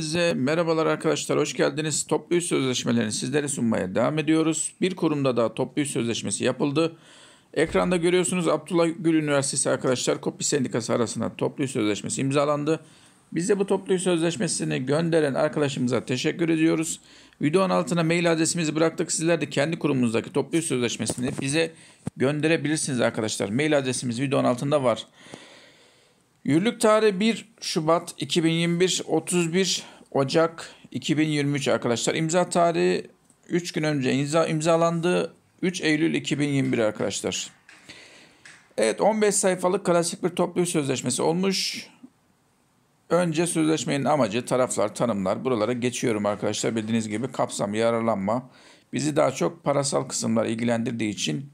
Size merhabalar arkadaşlar, hoş geldiniz. Toplu iş sözleşmelerini sizlere sunmaya devam ediyoruz. Bir kurumda da toplu iş sözleşmesi yapıldı. Ekranda görüyorsunuz Abdullah Gül Üniversitesi arkadaşlar Kopi Sendikası arasında toplu iş sözleşmesi imzalandı. Bize bu toplu iş sözleşmesini gönderen arkadaşımıza teşekkür ediyoruz. Videonun altına mail adresimizi bıraktık. Sizler de kendi kurumunuzdaki toplu iş sözleşmesini bize gönderebilirsiniz arkadaşlar. Mail adresimiz videonun altında var. Yürürlük tarihi 1 Şubat 2021, 31 Ocak 2023 arkadaşlar. İmza tarihi 3 gün önce imza imzalandı. 3 Eylül 2021 arkadaşlar. Evet 15 sayfalık klasik bir toplu sözleşmesi olmuş. Önce sözleşmenin amacı, taraflar, tanımlar. Buralara geçiyorum arkadaşlar. Bildiğiniz gibi kapsam, yararlanma bizi daha çok parasal kısımlar ilgilendirdiği için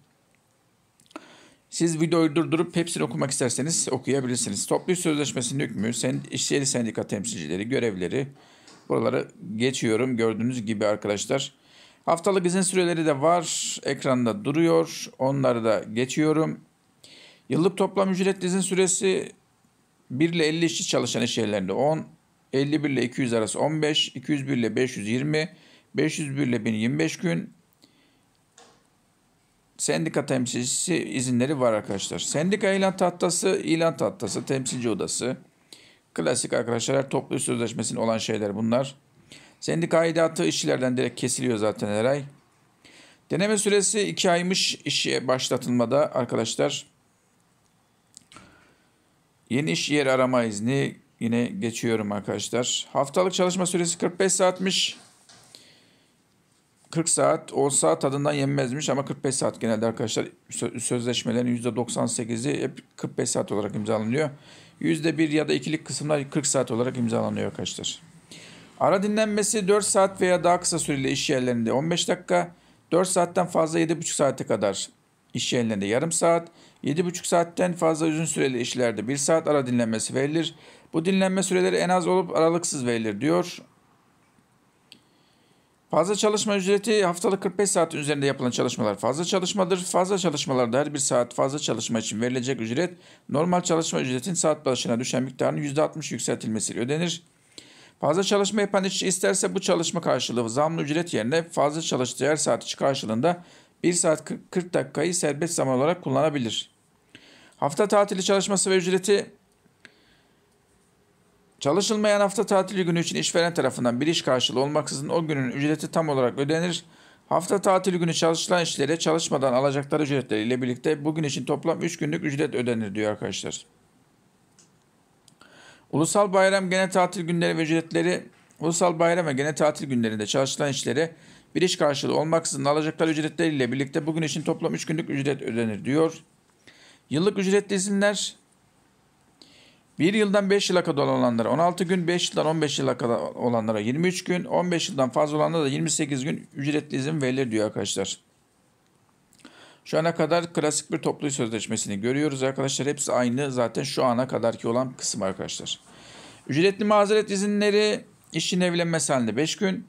siz videoyu durdurup hepsini okumak isterseniz okuyabilirsiniz. Toplu sözleşmesinin hükmü, send işçileri sendika temsilcileri, görevleri buralara geçiyorum. Gördüğünüz gibi arkadaşlar. Haftalık izin süreleri de var. Ekranda duruyor. Onları da geçiyorum. Yıllık toplam ücret izin süresi 1 ile 50 işçi çalışan iş yerlerinde 10, 51 ile 200 arası 15, 201 ile 520, 501 ile 1025 gün, sendika temsilcisi izinleri var arkadaşlar. Sendika ilan tahtası, ilan tahtası, temsilci odası. Klasik arkadaşlar toplu sözleşmesinin olan şeyler bunlar. Sendika aidatı işçilerden direkt kesiliyor zaten her ay. Deneme süresi 2 aymış işe başlatılmada arkadaşlar. Yeni iş yer arama izni yine geçiyorum arkadaşlar. Haftalık çalışma süresi 45 saatmiş. 40 saat olsa tadından yenmezmiş ama 45 saat genelde arkadaşlar sözleşmelerin %98'i hep 45 saat olarak imzalanıyor. %1 ya da ikilik kısımlar 40 saat olarak imzalanıyor arkadaşlar. Ara dinlenmesi 4 saat veya daha kısa süreli iş yerlerinde 15 dakika, 4 saatten fazla 7,5 saate kadar iş yerlerinde yarım saat, 7,5 saatten fazla uzun süreli işlerde 1 saat ara dinlenmesi verilir. Bu dinlenme süreleri en az olup aralıksız verilir diyor. Fazla çalışma ücreti haftalık 45 saat üzerinde yapılan çalışmalar fazla çalışmadır. Fazla çalışmalarda her bir saat fazla çalışma için verilecek ücret normal çalışma ücretin saat başına düşen miktarın %60 yükseltilmesiyle ödenir. Fazla çalışma yapan işçi isterse bu çalışma karşılığı zamlı ücret yerine fazla çalıştığı her saat içi karşılığında 1 saat 40, 40 dakikayı serbest zaman olarak kullanabilir. Hafta tatili çalışması ve ücreti Çalışılmayan hafta tatili günü için işveren tarafından bir iş karşılığı olmaksızın o günün ücreti tam olarak ödenir. Hafta tatili günü çalışılan işlere çalışmadan alacakları ücretleriyle birlikte bugün için toplam 3 günlük ücret ödenir diyor arkadaşlar. Ulusal bayram gene tatil günleri ve ücretleri Ulusal bayram ve gene tatil günlerinde çalışılan işlere bir iş karşılığı olmaksızın alacakları ücretleriyle birlikte bugün için toplam 3 günlük ücret ödenir diyor. Yıllık ücretli izinler 1 yıldan 5 yıla kadar olanlara 16 gün, 5 yıldan 15 yıla kadar olanlara 23 gün, 15 yıldan fazla olanlara da 28 gün ücretli izin verilir diyor arkadaşlar. Şu ana kadar klasik bir toplu sözleşmesini görüyoruz arkadaşlar. Hepsi aynı zaten şu ana kadarki olan kısım arkadaşlar. Ücretli mazeret izinleri işçinin evlenmesi halinde 5 gün.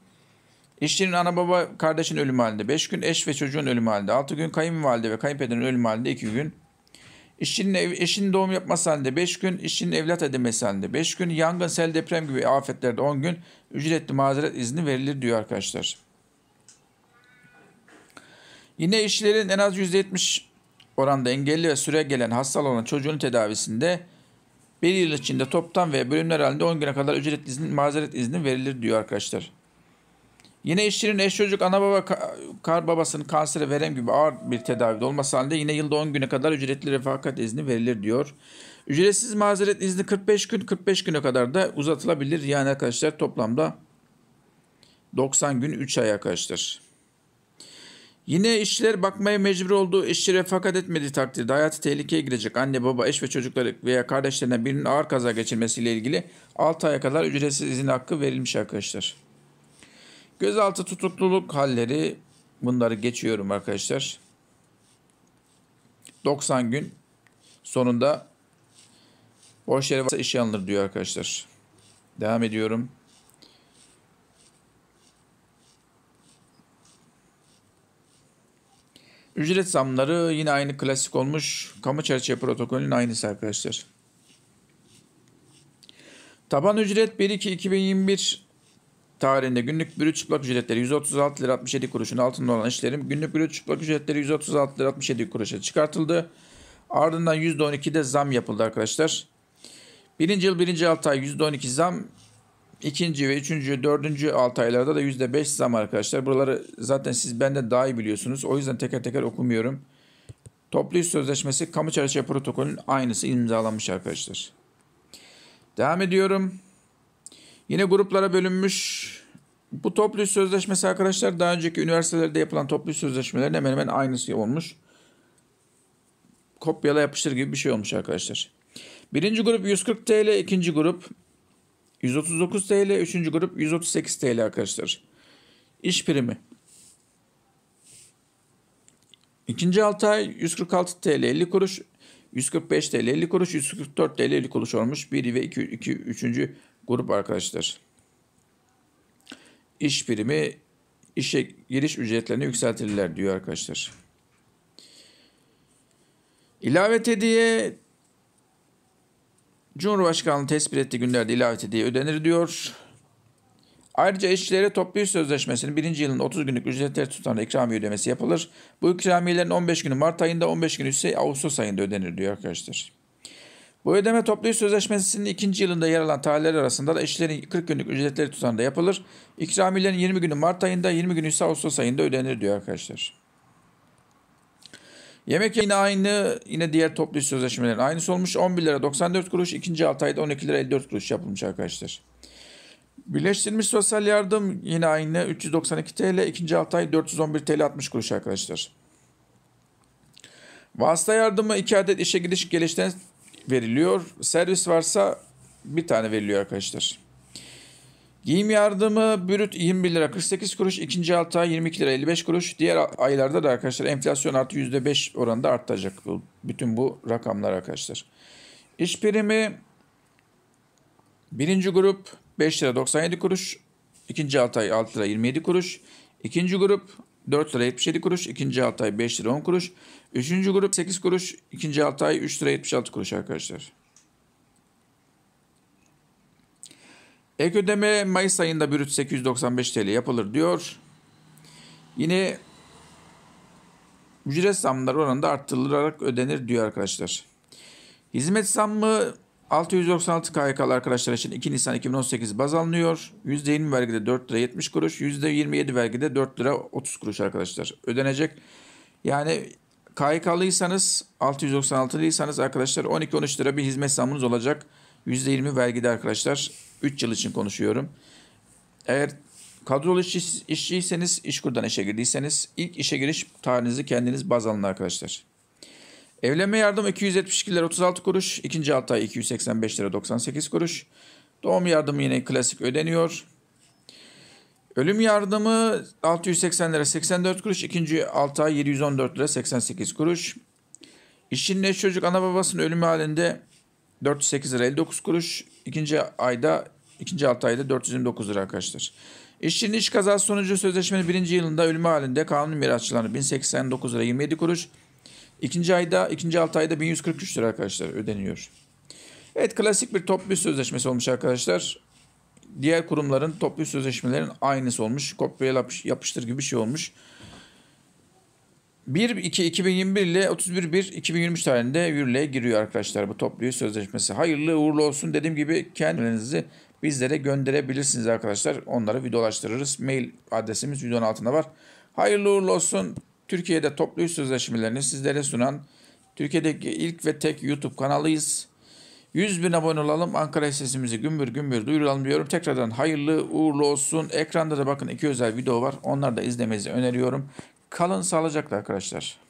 İşçinin ana baba kardeşin ölüm halinde 5 gün. Eş ve çocuğun ölüm halinde 6 gün. Kayınvalide ve kayınpederin ölüm halinde 2 gün. İşçinin, ev, eşinin doğum yapması halinde 5 gün, işçinin evlat edinmesi halinde 5 gün, yangın, sel, deprem gibi afetlerde 10 gün ücretli mazeret izni verilir diyor arkadaşlar. Yine işçilerin en az %70 oranda engelli ve süre gelen hasta olan çocuğun tedavisinde bir yıl içinde toptan ve bölümler halinde 10 güne kadar ücretli izin, mazeret izni verilir diyor arkadaşlar. Yine işçinin eş çocuk ana baba kar babasının kansere verem gibi ağır bir tedavide olması halinde yine yılda 10 güne kadar ücretli refakat izni verilir diyor. Ücretsiz mazeret izni 45 gün 45 güne kadar da uzatılabilir. Yani arkadaşlar toplamda 90 gün 3 ay arkadaşlar. Yine işçiler bakmaya mecbur olduğu işçi refakat etmediği takdirde hayatı tehlikeye girecek anne baba eş ve çocukları veya kardeşlerine birinin ağır kaza geçirmesiyle ilgili 6 aya kadar ücretsiz izin hakkı verilmiş arkadaşlar. Gözaltı tutukluluk halleri bunları geçiyorum arkadaşlar. 90 gün sonunda boş yere varsa işe alınır diyor arkadaşlar. Devam ediyorum. Ücret zamları yine aynı klasik olmuş. Kamu çerçeve protokolünün aynısı arkadaşlar. Taban ücret 1-2-2021 tarihinde günlük brüt çıplak ücretleri 136 lira 67 kuruşun altında olan işlerim günlük brüt çıplak ücretleri 136 lira 67 kuruşa çıkartıldı. Ardından %12'de zam yapıldı arkadaşlar. Birinci yıl birinci altı ay %12 zam. ikinci ve üçüncü, dördüncü altı aylarda da %5 zam arkadaşlar. Buraları zaten siz benden daha iyi biliyorsunuz. O yüzden teker teker okumuyorum. Toplu iş sözleşmesi kamu çalışma protokolünün aynısı imzalanmış arkadaşlar. Devam ediyorum. Yine gruplara bölünmüş. Bu toplu sözleşmesi arkadaşlar daha önceki üniversitelerde yapılan toplu sözleşmelerin hemen hemen aynısı olmuş. Kopyala yapıştır gibi bir şey olmuş arkadaşlar. Birinci grup 140 TL, ikinci grup 139 TL, üçüncü grup 138 TL arkadaşlar. İş primi. İkinci altı ay 146 TL 50 kuruş, 145 TL 50 kuruş, 144 TL 50 kuruş olmuş. 1 ve 2, 2 3 grup arkadaşlar. İş primi işe giriş ücretlerini yükseltirler diyor arkadaşlar. İlavete hediye, Cumhurbaşkanlığı tespit ettiği günlerde ilave hediye ödenir diyor. Ayrıca işçilere toplu iş sözleşmesinin birinci yılın 30 günlük ücretler tutan ikramiye ödemesi yapılır. Bu ikramiyelerin 15 günü Mart ayında 15 günü ise Ağustos ayında ödenir diyor arkadaşlar. Bu ödeme toplu iş sözleşmesinin ikinci yılında yer alan tarihler arasında da işçilerin 40 günlük ücretleri tutarında yapılır. İkramiyelerin 20 günü Mart ayında, 20 günü ise Ağustos ayında ödenir diyor arkadaşlar. Yemek yine aynı, yine diğer toplu iş sözleşmelerin aynısı olmuş. 11 lira 94 kuruş, ikinci 6 ayda 12 lira 54 kuruş yapılmış arkadaşlar. Birleştirilmiş sosyal yardım yine aynı 392 TL, ikinci 6 ay 411 TL 60 kuruş arkadaşlar. Vasıta yardımı 2 adet işe gidiş gelişten veriliyor. Servis varsa bir tane veriliyor arkadaşlar. Giyim yardımı bürüt 21 lira 48 kuruş. ikinci altı ay 22 lira 55 kuruş. Diğer aylarda da arkadaşlar enflasyon artı %5 oranında artacak. bu Bütün bu rakamlar arkadaşlar. İş primi birinci grup 5 lira 97 kuruş. ikinci altı ay 6 lira 27 kuruş. ikinci grup 4 lira 77 kuruş, ikinci alt ay 5 lira 10 kuruş, üçüncü grup 8 kuruş, ikinci alt ay 3 lira 76 kuruş arkadaşlar. Ek ödeme Mayıs ayında brüt 895 TL yapılır diyor. Yine ücret zamları oranında arttırılarak ödenir diyor arkadaşlar. Hizmet zammı 696 KYK'lı arkadaşlar için 2 Nisan 2018 baz alınıyor. %20 vergide 4 lira 70 kuruş, %27 vergide 4 lira 30 kuruş arkadaşlar ödenecek. Yani KYK'lıysanız 696'lıysanız arkadaşlar 12-13 lira bir hizmet zammınız olacak. %20 vergide arkadaşlar 3 yıl için konuşuyorum. Eğer kadrolu işçi, işçiyseniz, işkurdan işe girdiyseniz ilk işe giriş tarihinizi kendiniz baz alın arkadaşlar. Evlenme yardım 272 lira 36 kuruş. ikinci altı ay 285 lira 98 kuruş. Doğum yardımı yine klasik ödeniyor. Ölüm yardımı 680 lira 84 kuruş. ikinci 6 ay 714 lira 88 kuruş. İşçinin eş çocuk ana babasının ölümü halinde 408 lira 59 kuruş. ikinci ayda ikinci 6 ayda 429 lira arkadaşlar. İşçinin iş kazası sonucu sözleşmenin birinci yılında ölümü halinde kanun mirasçılarına 1089 lira 27 kuruş. İkinci ayda, ikinci altı ayda 1143 lira arkadaşlar ödeniyor. Evet klasik bir toplu sözleşmesi olmuş arkadaşlar. Diğer kurumların toplu sözleşmelerin aynısı olmuş. Kopya yapıştır gibi bir şey olmuş. 1-2-2021 ile 31-1-2023 tarihinde yürürlüğe giriyor arkadaşlar bu toplu sözleşmesi. Hayırlı uğurlu olsun. Dediğim gibi kendinizi bizlere gönderebilirsiniz arkadaşlar. Onları videolaştırırız. Mail adresimiz videonun altında var. Hayırlı uğurlu olsun. Türkiye'de toplu iş sözleşmelerini sizlere sunan Türkiye'deki ilk ve tek YouTube kanalıyız. 100 bin abone olalım. Ankara sesimizi gümbür gümbür duyuralım diyorum. Tekrardan hayırlı uğurlu olsun. Ekranda da bakın iki özel video var. Onları da izlemenizi öneriyorum. Kalın sağlıcakla arkadaşlar.